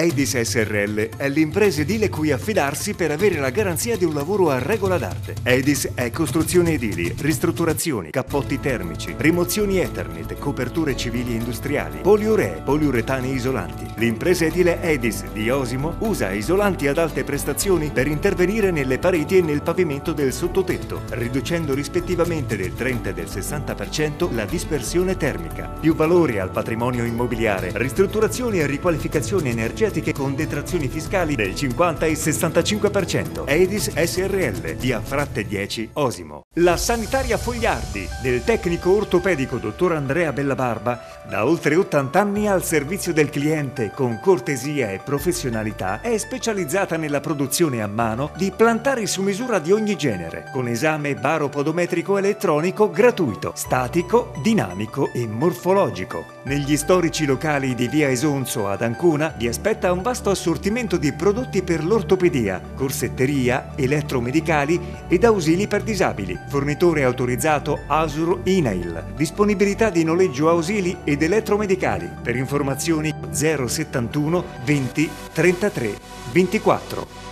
Edis SRL è l'impresa edile cui affidarsi per avere la garanzia di un lavoro a regola d'arte. Edis è costruzione edili, ristrutturazioni, cappotti termici, rimozioni Ethernet, coperture civili e industriali, poliuree, poliuretani isolanti. L'impresa edile Edis di Osimo usa isolanti ad alte prestazioni per intervenire nelle pareti e nel pavimento del sottotetto, riducendo rispettivamente del 30 e del 60% la dispersione termica. Più valore al patrimonio immobiliare, ristrutturazioni e riqualificazione energetica energetiche con detrazioni fiscali del 50 e 65%. Edis SRL, via Fratte 10, Osimo. La sanitaria Fogliardi, del tecnico ortopedico dottor Andrea Bellabarba, da oltre 80 anni al servizio del cliente con cortesia e professionalità, è specializzata nella produzione a mano di plantari su misura di ogni genere, con esame baropodometrico elettronico gratuito, statico, dinamico e morfologico. Negli storici locali di via Esonzo ad Ancona vi aspetta offerta un vasto assortimento di prodotti per l'ortopedia, corsetteria, elettromedicali ed ausili per disabili. Fornitore autorizzato ASUR INAIL. Disponibilità di noleggio ausili ed elettromedicali. Per informazioni 071 20 33 24.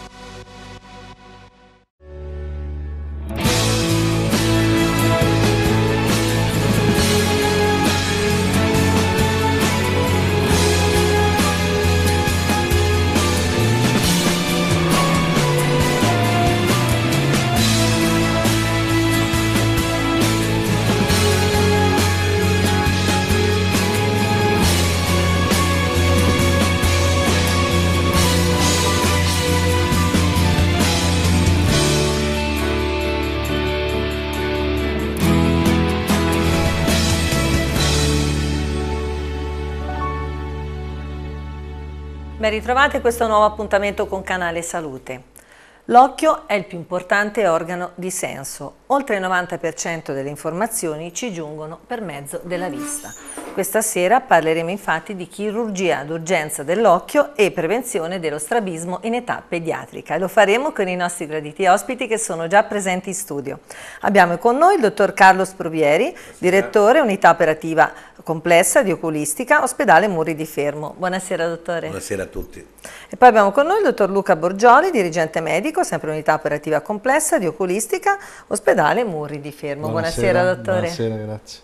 ritrovate a questo nuovo appuntamento con Canale Salute. L'occhio è il più importante organo di senso. Oltre il 90% delle informazioni ci giungono per mezzo della vista. Questa sera parleremo infatti di chirurgia d'urgenza dell'occhio e prevenzione dello strabismo in età pediatrica e lo faremo con i nostri graditi ospiti che sono già presenti in studio. Abbiamo con noi il dottor Carlo Spruvieri, direttore unità operativa complessa di oculistica, ospedale Muri di Fermo. Buonasera dottore. Buonasera a tutti. E poi abbiamo con noi il dottor Luca Borgioli, dirigente medico, sempre unità operativa complessa di oculistica, ospedale Muri di Fermo. Buonasera, buonasera dottore. Buonasera, grazie.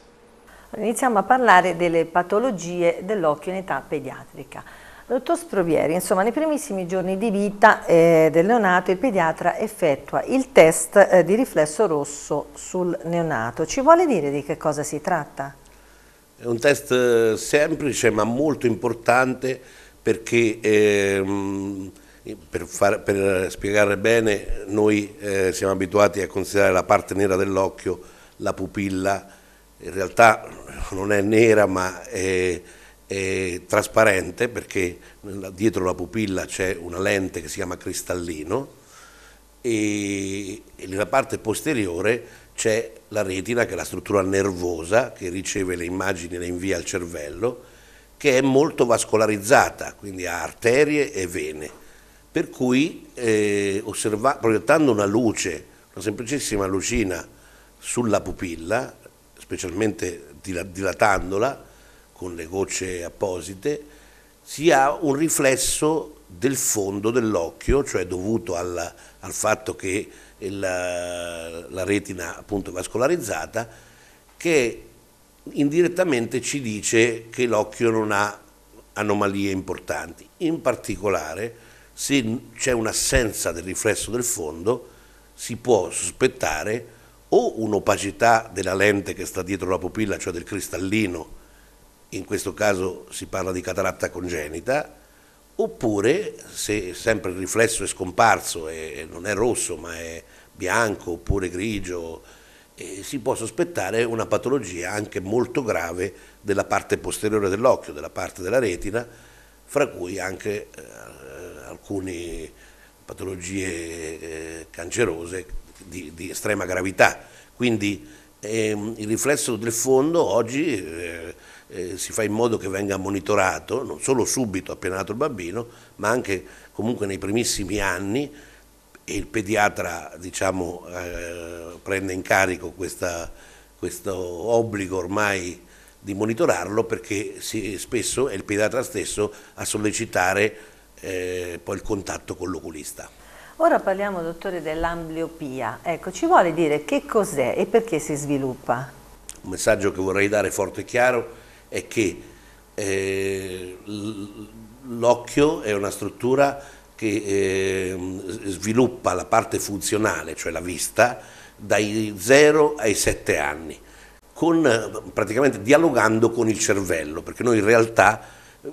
Iniziamo a parlare delle patologie dell'occhio in età pediatrica. Dottor Sprovieri, insomma, nei primissimi giorni di vita eh, del neonato il pediatra effettua il test eh, di riflesso rosso sul neonato. Ci vuole dire di che cosa si tratta? È un test eh, semplice ma molto importante perché, eh, per, far, per, spiegare bene, noi eh, siamo abituati a considerare la parte nera dell'occhio la pupilla in realtà non è nera ma è, è trasparente perché dietro la pupilla c'è una lente che si chiama cristallino e nella parte posteriore c'è la retina che è la struttura nervosa che riceve le immagini e le invia al cervello che è molto vascolarizzata, quindi ha arterie e vene. Per cui eh, proiettando una luce, una semplicissima lucina sulla pupilla, specialmente dilatandola con le gocce apposite, si ha un riflesso del fondo dell'occhio, cioè dovuto alla, al fatto che la, la retina appunto vascolarizzata, che indirettamente ci dice che l'occhio non ha anomalie importanti. In particolare, se c'è un'assenza del riflesso del fondo, si può sospettare o un'opacità della lente che sta dietro la pupilla, cioè del cristallino, in questo caso si parla di cataratta congenita, oppure se sempre il riflesso è scomparso e non è rosso ma è bianco oppure grigio, eh, si può sospettare una patologia anche molto grave della parte posteriore dell'occhio, della parte della retina, fra cui anche eh, alcune patologie eh, cancerose di, di estrema gravità. Quindi ehm, il riflesso del fondo oggi eh, eh, si fa in modo che venga monitorato, non solo subito appena nato il bambino, ma anche comunque nei primissimi anni e il pediatra diciamo, eh, prende in carico questa, questo obbligo ormai di monitorarlo perché si, spesso è il pediatra stesso a sollecitare eh, poi il contatto con l'oculista. Ora parliamo, dottore, dell'ambliopia. Ecco, ci vuole dire che cos'è e perché si sviluppa? Un messaggio che vorrei dare forte e chiaro è che eh, l'occhio è una struttura che eh, sviluppa la parte funzionale, cioè la vista, dai 0 ai 7 anni, con, praticamente dialogando con il cervello, perché noi in realtà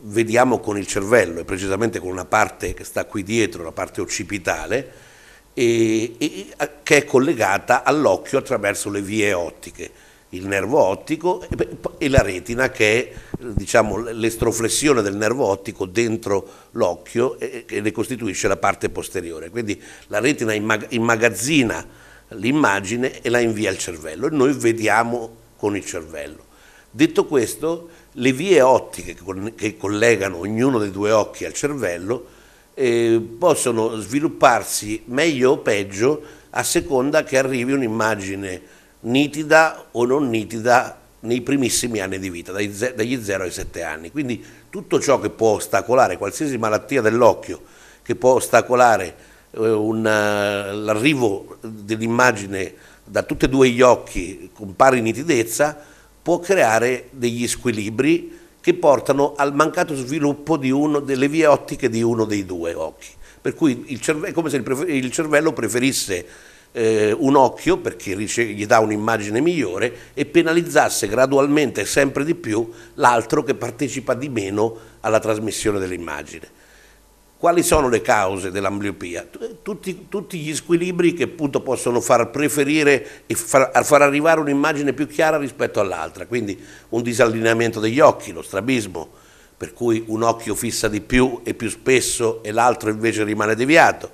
vediamo con il cervello e precisamente con una parte che sta qui dietro, la parte occipitale, e, e, che è collegata all'occhio attraverso le vie ottiche, il nervo ottico e, e la retina che è diciamo, l'estroflessione del nervo ottico dentro l'occhio e, che ne costituisce la parte posteriore. Quindi la retina immag immagazzina l'immagine e la invia al cervello e noi vediamo con il cervello. Detto questo, le vie ottiche che collegano ognuno dei due occhi al cervello eh, possono svilupparsi meglio o peggio a seconda che arrivi un'immagine nitida o non nitida nei primissimi anni di vita, dagli 0 ai 7 anni. Quindi tutto ciò che può ostacolare, qualsiasi malattia dell'occhio che può ostacolare eh, eh l'arrivo dell'immagine da tutti e due gli occhi con pari nitidezza, può creare degli squilibri che portano al mancato sviluppo uno, delle vie ottiche di uno dei due occhi. Per cui è come se il, il cervello preferisse eh, un occhio perché gli dà un'immagine migliore e penalizzasse gradualmente sempre di più l'altro che partecipa di meno alla trasmissione dell'immagine. Quali sono le cause dell'ambliopia? Tutti, tutti, gli squilibri che appunto possono far preferire e far, far arrivare un'immagine più chiara rispetto all'altra, quindi un disallineamento degli occhi, lo strabismo, per cui un occhio fissa di più e più spesso e l'altro invece rimane deviato,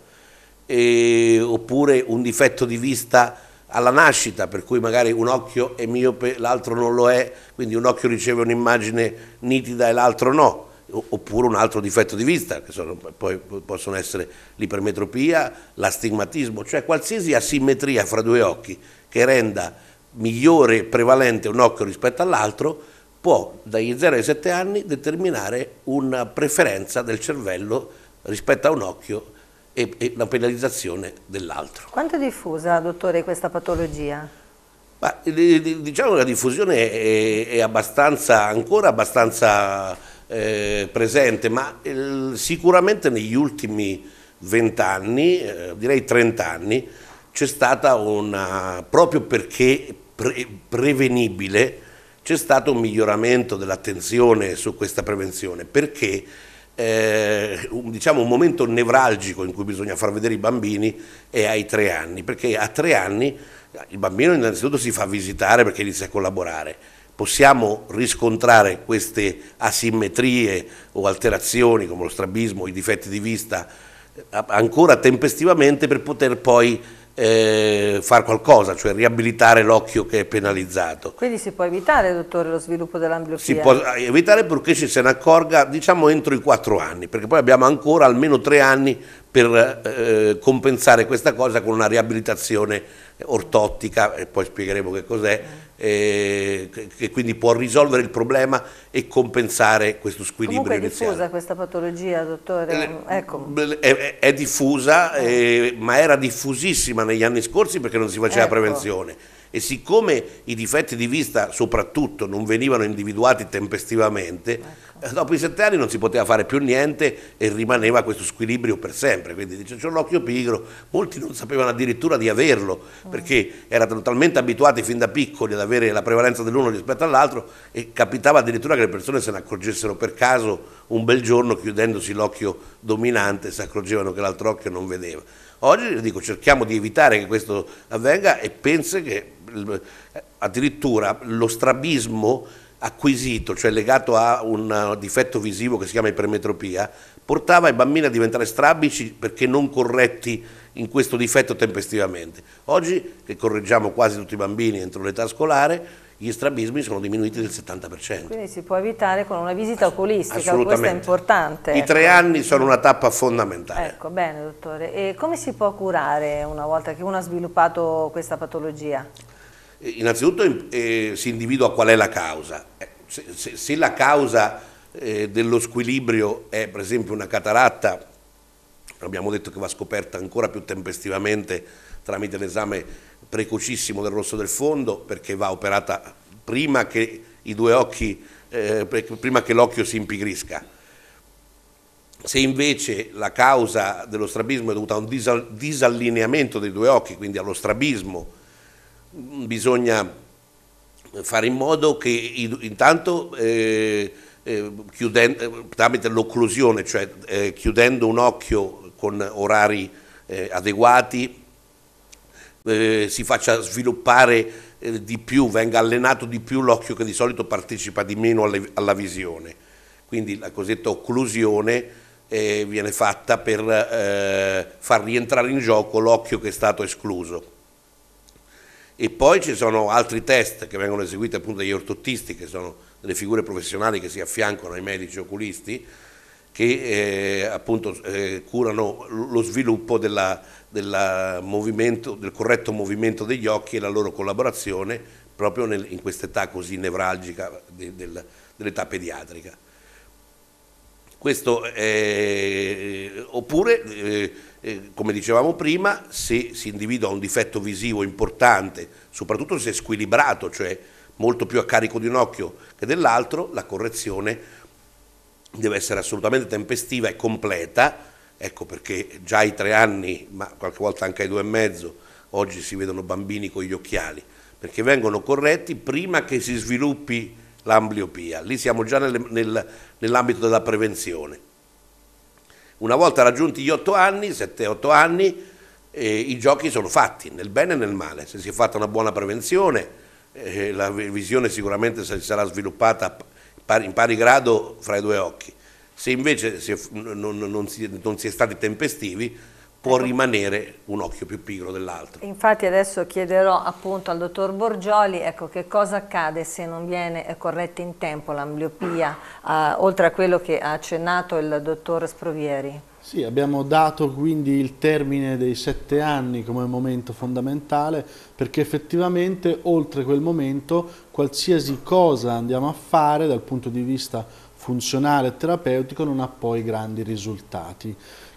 e, oppure un difetto di vista alla nascita, per cui magari un occhio è miope, l'altro non lo è, quindi un occhio riceve un'immagine nitida e l'altro no oppure un altro difetto di vista, che sono, poi possono essere l'ipermetropia, l'astigmatismo, cioè qualsiasi asimmetria fra due occhi che renda migliore e prevalente un occhio rispetto all'altro può dagli 0 ai 7 anni determinare una preferenza del cervello rispetto a un occhio e, e una penalizzazione dell'altro. Quanto è diffusa, dottore, questa patologia? Ma, diciamo che la diffusione è, è abbastanza, ancora abbastanza eh, presente, ma eh, sicuramente negli ultimi vent'anni, eh, direi trent'anni, c'è stata una, proprio perché pre prevenibile, c'è stato un miglioramento dell'attenzione su questa prevenzione, perché eh, un, diciamo, un momento nevralgico in cui bisogna far vedere i bambini è ai tre anni, perché a tre anni eh, il bambino innanzitutto si fa visitare perché inizia a collaborare, possiamo riscontrare queste asimmetrie o alterazioni come lo strabismo, i difetti di vista eh, ancora tempestivamente per poter poi eh, fare qualcosa, cioè riabilitare l'occhio che è penalizzato. Quindi si può evitare, dottore, lo sviluppo dell'ambliopia? Si può eh, evitare purché ci se ne accorga, diciamo, entro i quattro anni, perché poi abbiamo ancora almeno tre anni per eh, compensare questa cosa con una riabilitazione ortottica, e poi spiegheremo che cos'è, eh, che quindi può risolvere il problema e compensare questo squilibrio Comunque è diffusa iniziale. questa patologia, dottore? Eh, ecco. È, è, diffusa, eh. Eh, ma era diffusissima negli anni scorsi perché non si faceva ecco. prevenzione e siccome i difetti di vista soprattutto non venivano individuati tempestivamente, ecco. dopo i sette anni non si poteva fare più niente e rimaneva questo squilibrio per sempre. Quindi dice c'è un occhio pigro, molti non sapevano addirittura di averlo mm. perché erano talmente abituati fin da piccoli ad avere la prevalenza dell'uno rispetto all'altro e capitava addirittura che le persone se ne accorgessero per caso un bel giorno chiudendosi l'occhio dominante si accorgevano che l'altro occhio non vedeva. Oggi dico, cerchiamo di evitare che questo avvenga e penso che addirittura lo strabismo acquisito, cioè legato a un difetto visivo che si chiama ipermetropia, portava i bambini a diventare strabici perché non corretti in questo difetto tempestivamente. Oggi, che correggiamo quasi tutti i bambini entro l'età scolare, gli strabismi sono diminuiti del 70%. Quindi si può evitare con una visita oculistica, questo è importante. I ecco. tre anni sono una tappa fondamentale. Ecco, bene dottore. E come si può curare una volta che uno ha sviluppato questa patologia? Eh, innanzitutto eh, si individua qual è la causa. Eh, se, se, se la causa eh, dello squilibrio è per esempio una cataratta, abbiamo detto che va scoperta ancora più tempestivamente tramite l'esame precocissimo del rosso del fondo perché va operata prima che i due occhi, eh, prima che l'occhio si impigrisca. Se invece la causa dello strabismo è dovuta a un disallineamento dei due occhi, quindi allo strabismo, bisogna fare in modo che intanto eh, eh, chiudendo, eh, tramite l'occlusione, cioè eh, chiudendo un occhio con orari eh, adeguati, eh, si faccia sviluppare di più, venga allenato di più l'occhio che di solito partecipa di meno alle, alla visione. Quindi la cosiddetta occlusione viene fatta per far rientrare in gioco l'occhio che è stato escluso e poi ci sono altri test che vengono eseguiti appunto dagli ortottisti che sono delle figure professionali che si affiancano ai medici oculisti che eh, appunto eh, curano lo sviluppo della, della del corretto movimento degli occhi e la loro collaborazione proprio nel, in quest'età così nevralgica de, del, dell'età pediatrica. Questo, è, eh, oppure eh, eh, come dicevamo prima, se si individua un difetto visivo importante, soprattutto se è squilibrato, cioè molto più a carico di un occhio che dell'altro, la correzione deve essere assolutamente tempestiva e completa, ecco perché già ai tre anni, ma qualche volta anche ai due e mezzo, oggi si vedono bambini con gli occhiali, perché vengono corretti prima che si sviluppi l'ambliopia, lì siamo già nel, nel, nell'ambito della prevenzione. Una volta raggiunti gli 8 anni, 7-8 anni, eh, i giochi sono fatti, nel bene e nel male. Se si è fatta una buona prevenzione, eh, la visione sicuramente sarà sviluppata in pari grado fra i due occhi. Se invece non si è stati tempestivi, può ecco. rimanere un occhio più pigro dell'altro. Infatti adesso chiederò appunto al dottor Borgioli ecco, che cosa accade se non viene eh, corretta in tempo l'ambliopia, eh, oltre a quello che ha accennato il dottor Sprovieri. Sì, abbiamo dato quindi il termine dei sette anni come momento fondamentale perché effettivamente oltre quel momento qualsiasi cosa andiamo a fare dal punto di vista funzionale e terapeutico non ha poi grandi risultati.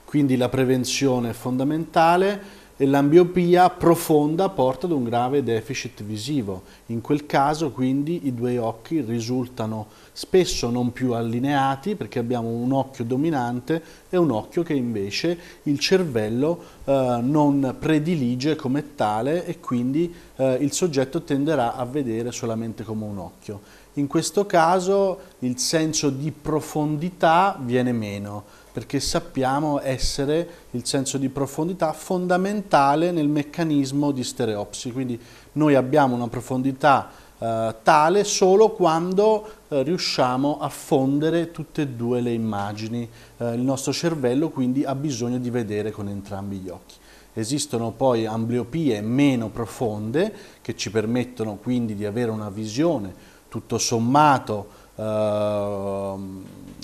Quindi la prevenzione è fondamentale e l'ambiopia profonda porta ad un grave deficit visivo. In quel caso quindi i due occhi risultano spesso non più allineati perché abbiamo un occhio dominante e un occhio che invece il cervello eh, non predilige come tale e quindi eh, il soggetto tenderà a vedere solamente come un occhio in questo caso il senso di profondità viene meno, perché sappiamo essere il senso di profondità fondamentale nel meccanismo di stereopsi, quindi noi abbiamo una profondità eh, tale solo quando eh, riusciamo a fondere tutte e due le immagini. Eh, il nostro cervello quindi ha bisogno di vedere con entrambi gli occhi. Esistono poi ambliopie meno profonde che ci permettono quindi di avere una visione tutto sommato eh,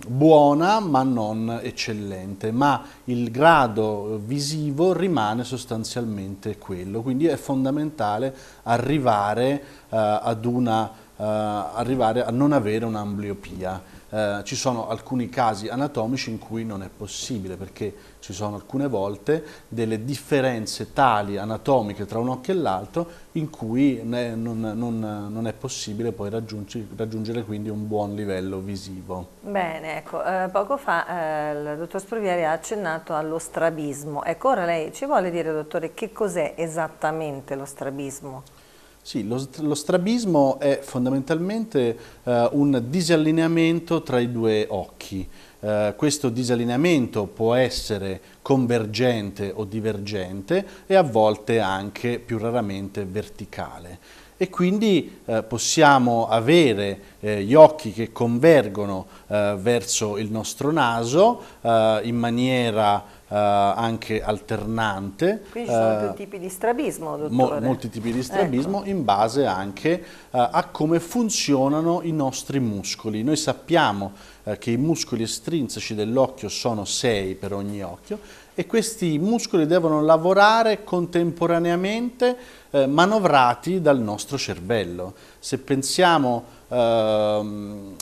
buona ma non eccellente, ma il grado visivo rimane sostanzialmente quello, quindi è fondamentale arrivare, eh, una, eh, arrivare a non avere un'ambliopia eh, ci sono alcuni casi anatomici in cui non è possibile perché ci sono alcune volte delle differenze tali anatomiche tra un occhio e l'altro in cui ne, non, non, non, è possibile poi raggiungere, raggiungere, quindi un buon livello visivo. Bene, ecco, eh, poco fa eh, il dottor Spruvieri ha accennato allo strabismo, ecco ora lei ci vuole dire dottore che cos'è esattamente lo strabismo? Sì, lo, lo, strabismo è fondamentalmente eh, un disallineamento tra i due occhi. Eh, questo disallineamento può essere convergente o divergente e a volte anche più raramente verticale. E quindi eh, possiamo avere eh, gli occhi che convergono eh, verso il nostro naso eh, in maniera eh, anche alternante. Quindi ci sono eh, più tipi di strabismo, dottore. molti tipi di strabismo ecco. in base anche eh, a come funzionano i nostri muscoli. Noi sappiamo che i muscoli estrinseci dell'occhio sono sei per ogni occhio e questi muscoli devono lavorare contemporaneamente eh, manovrati dal nostro cervello. Se pensiamo Ehm,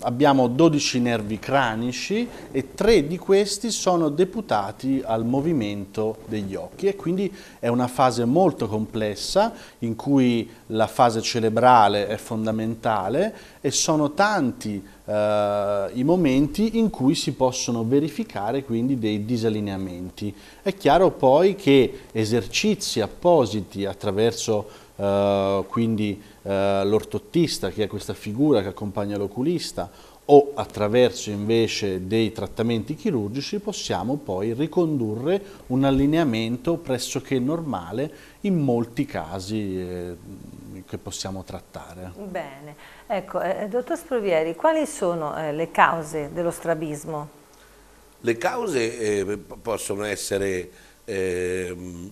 abbiamo 12 nervi cranici e 3 di questi sono deputati al movimento degli occhi e quindi è una fase molto complessa in cui la fase cerebrale è fondamentale e sono tanti eh, i momenti in cui si possono verificare quindi dei disallineamenti. È chiaro poi che esercizi appositi attraverso eh, quindi uh, l'ortottista che è questa figura che accompagna l'oculista o attraverso invece dei trattamenti chirurgici possiamo poi ricondurre un allineamento pressoché normale in molti casi eh, che possiamo trattare. Bene, ecco, eh, dottor Sprovieri, quali sono eh, le cause dello strabismo? Le cause possono essere ehm,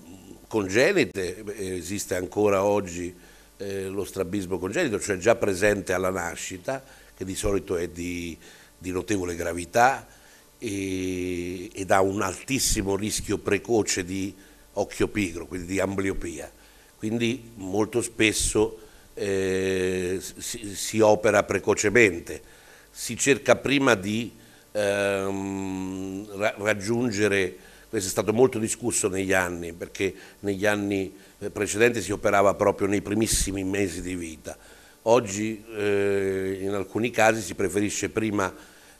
congenite, esiste ancora oggi eh, lo strabismo congenito, cioè già presente alla nascita, che di solito è di, di notevole gravità e, ed ha un altissimo rischio precoce di occhio pigro, quindi di ambliopia. Quindi molto spesso eh, si, si, opera precocemente, si cerca prima di ehm, ra raggiungere questo è stato molto discusso negli anni, perché negli anni eh, precedenti si operava proprio nei primissimi mesi di vita. Oggi eh, in alcuni casi si preferisce prima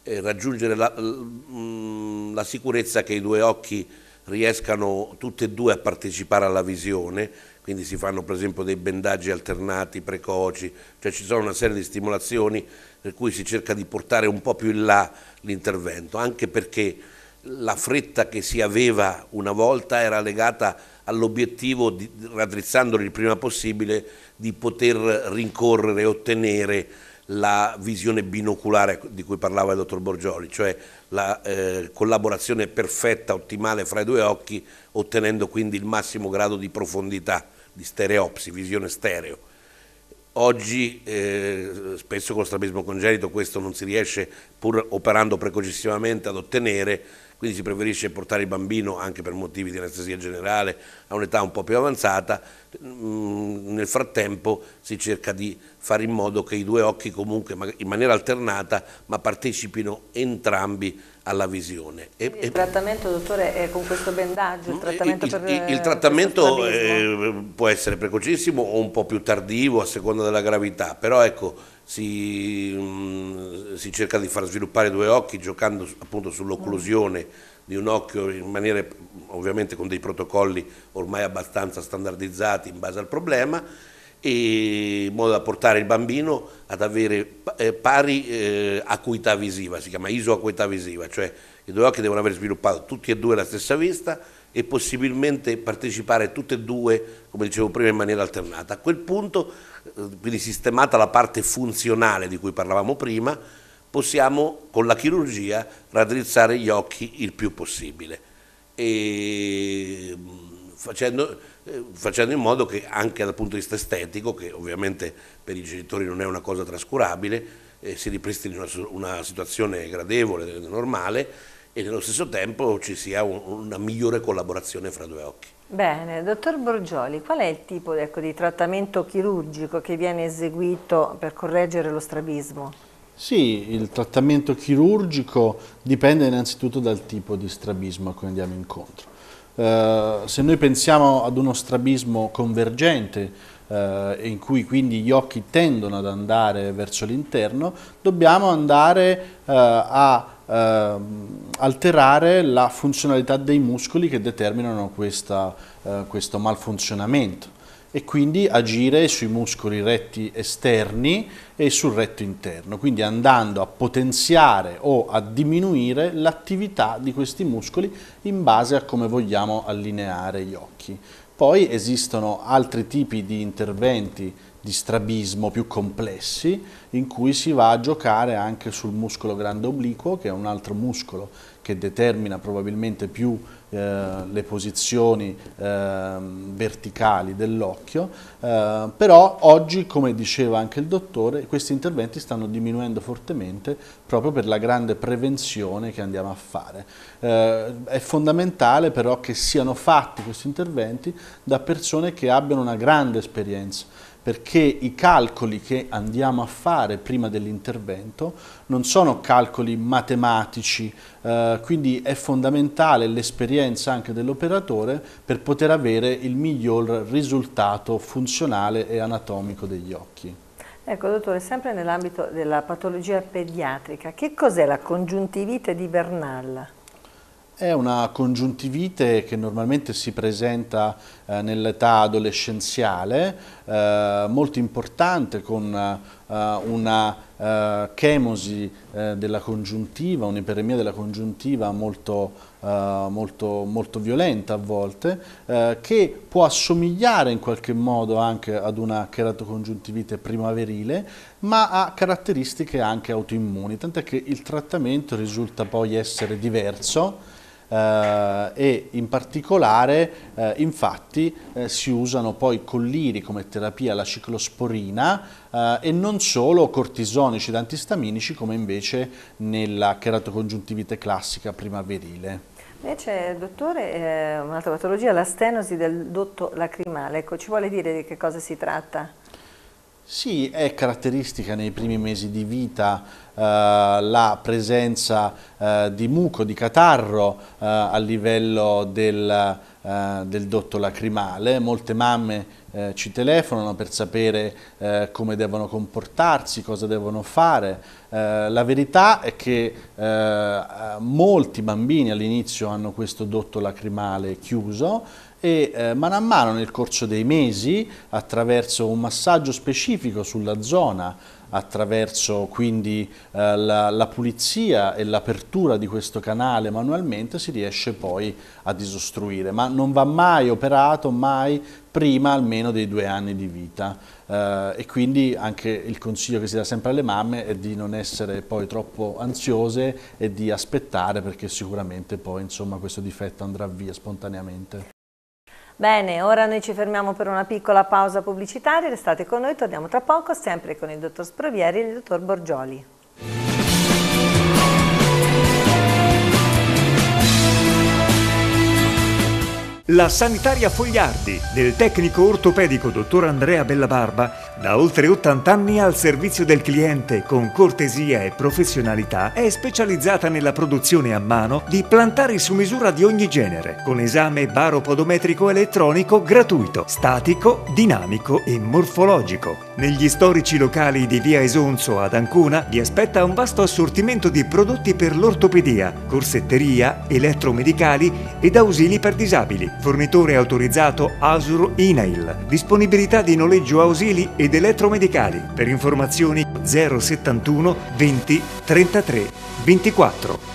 eh, raggiungere la, mm, la sicurezza che i due occhi riescano tutti e due a partecipare alla visione, quindi si fanno per esempio dei bendaggi alternati, precoci, cioè ci sono una serie di stimolazioni per cui si cerca di portare un po' più in là l'intervento, anche perché la fretta che si aveva una volta era legata all'obiettivo, raddrizzandolo il prima possibile, di poter rincorrere e ottenere la visione binoculare di cui parlava il dottor Borgioli, cioè la eh, collaborazione perfetta, ottimale fra i due occhi, ottenendo quindi il massimo grado di profondità, di stereopsi, visione stereo. Oggi, eh, spesso con lo strabismo congenito, questo non si riesce, pur operando precocissimamente, ad ottenere, quindi si preferisce portare il bambino anche per motivi di anestesia generale a un'età un po' più avanzata, mm, nel frattempo si cerca di fare in modo che i due occhi comunque in maniera alternata ma partecipino entrambi alla visione. E, il e... trattamento, dottore, è con questo bendaggio? Il mm, trattamento, il, per, il trattamento eh, può essere precocissimo o un po' più tardivo a seconda della gravità, però ecco si, mm, si cerca di far sviluppare due occhi giocando appunto sull'occlusione di un occhio in maniera ovviamente con dei protocolli ormai abbastanza standardizzati in base al problema in modo da portare il bambino ad avere eh, pari eh, acuità visiva, si chiama isoacuità visiva, cioè i due occhi devono aver sviluppato tutti e due la stessa vista e possibilmente partecipare tutte e due, come dicevo prima, in maniera alternata. A quel punto, eh, quindi sistemata la parte funzionale di cui parlavamo prima, possiamo con la chirurgia raddrizzare gli occhi il più possibile, mm, facendo, eh, facendo, in modo che anche dal punto di vista estetico, che ovviamente per i genitori non è una cosa trascurabile, eh, si ripristini una, una situazione gradevole, normale, e nello stesso tempo ci sia un, una migliore collaborazione fra due occhi. Bene, dottor Borgioli, qual è il tipo ecco, di trattamento chirurgico che viene eseguito per correggere lo strabismo? Sì, il trattamento chirurgico dipende innanzitutto dal tipo di strabismo a cui andiamo incontro. Eh, se noi pensiamo ad uno strabismo convergente, eh, in cui quindi gli occhi tendono ad andare verso l'interno, dobbiamo andare eh, a eh, alterare la funzionalità dei muscoli che determinano questa, eh, questo malfunzionamento e quindi agire sui muscoli retti esterni e sul retto interno, quindi andando a potenziare o a diminuire l'attività di questi muscoli in base a come vogliamo allineare gli occhi. Poi esistono altri tipi di interventi di strabismo più complessi in cui si va a giocare anche sul muscolo grande obliquo che è un altro muscolo che determina probabilmente più eh, le posizioni eh, verticali dell'occhio, eh, però oggi, come diceva anche il dottore, questi interventi stanno diminuendo fortemente proprio per la grande prevenzione che andiamo a fare. Eh, è fondamentale però che siano fatti questi interventi da persone che abbiano una grande esperienza perché i calcoli che andiamo a fare prima dell'intervento non sono calcoli matematici, eh, quindi è fondamentale l'esperienza anche dell'operatore per poter avere il miglior risultato funzionale e anatomico degli occhi. Ecco, dottore, sempre nell'ambito della patologia pediatrica, che cos'è la congiuntivite di Bernalla? È una congiuntivite che normalmente si presenta eh, nell'età adolescenziale, eh, molto importante con eh, una eh, chemosi eh, della congiuntiva, un'iperemia della congiuntiva molto, eh, molto, molto, violenta a volte, che può assomigliare in qualche modo anche ad una cheratocongiuntivite primaverile, ma ha caratteristiche anche autoimmuni, tant'è che il trattamento risulta poi essere diverso eh, e in particolare eh, infatti eh, si usano poi colliri come terapia alla ciclosporina eh, e non solo cortisonici ed antistaminici come invece nella cheratocongiuntivite classica primaverile. Invece, dottore, eh, un'altra patologia, la stenosi del dotto lacrimale, ecco, ci vuole dire di che cosa si tratta? Sì, è caratteristica nei primi mesi di vita eh, la presenza eh, di muco, di catarro eh, a livello del, eh, del, dotto lacrimale. Molte mamme eh, ci telefonano per sapere eh, come devono comportarsi, cosa devono fare. la verità è che molti bambini all'inizio hanno questo dotto lacrimale chiuso e eh, mano a mano nel corso dei mesi, attraverso un massaggio specifico sulla zona, attraverso quindi eh, la, la, pulizia e l'apertura di questo canale manualmente si riesce poi a disostruire, ma non va mai operato, mai prima almeno dei due anni di vita eh, e quindi anche il consiglio che si dà sempre alle mamme è di non essere poi troppo ansiose e di aspettare perché sicuramente poi insomma, questo difetto andrà via spontaneamente. Bene, ora noi ci fermiamo per una piccola pausa pubblicitaria, restate con noi, torniamo tra poco sempre con il dottor Sprovieri e il dottor Borgioli. La sanitaria Fogliardi del tecnico ortopedico dottor Andrea Bellabarba, da oltre 80 anni al servizio del cliente con cortesia e professionalità, è specializzata nella produzione a mano di plantari su misura di ogni genere, con esame baropodometrico elettronico gratuito, statico, dinamico e morfologico. Negli storici locali di via Esonzo ad Ancona vi aspetta un vasto assortimento di prodotti per l'ortopedia, corsetteria, elettromedicali ed ausili per disabili. Fornitore autorizzato Asur Inail. Disponibilità di noleggio ausili ed elettromedicali. Per informazioni 071 20 33 24.